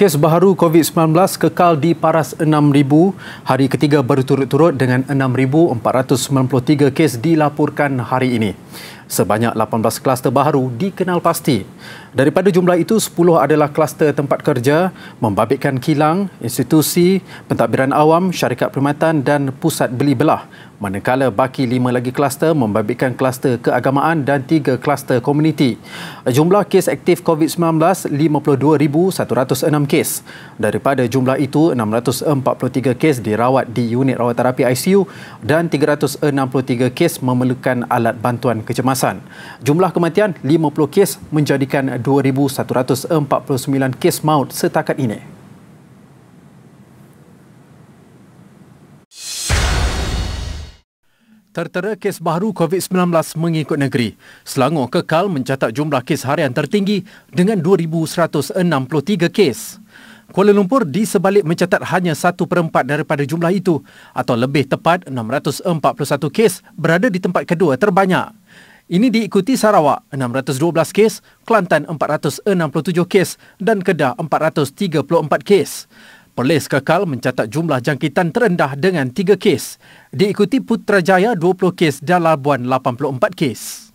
Kes baru COVID-19 kekal di paras 6,000 hari ketiga berturut-turut dengan 6,493 kes dilaporkan hari ini. Sebanyak 18 kluster baru dikenal pasti. Daripada jumlah itu, 10 adalah kluster tempat kerja, membabitkan kilang, institusi, pentadbiran awam, syarikat perkhidmatan dan pusat beli belah. Manakala baki 5 lagi kluster membabitkan kluster keagamaan dan 3 kluster komuniti. Jumlah kes aktif COVID-19 52,106 kes. Daripada jumlah itu, 643 kes dirawat di unit rawat terapi ICU dan 363 kes memerlukan alat bantuan kecemasan. Jumlah kematian 50 kes menjadikan 2149 kes maut setakat ini. Tertera kes baru COVID-19 mengikut negeri. Selangor kekal mencatat jumlah kes harian tertinggi dengan 2163 kes. Kuala Lumpur di sebalik mencatat hanya satu perempat daripada jumlah itu atau lebih tepat 641 kes berada di tempat kedua terbanyak. Ini diikuti Sarawak 612 kes, Kelantan 467 kes dan Kedah 434 kes. Perlis kekal mencatat jumlah jangkitan terendah dengan 3 kes. Diikuti Putrajaya 20 kes dan Labuan 84 kes.